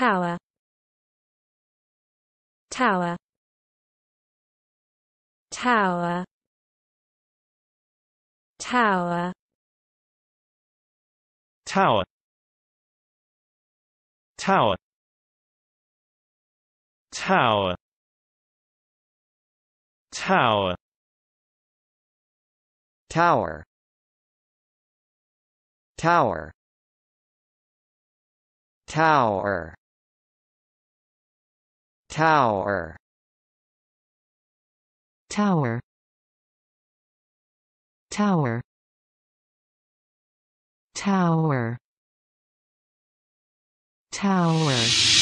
Tower Tower Tower Tower Tower Tower Tower Tower Tower Tower Tower Tower Tower Tower Tower Tower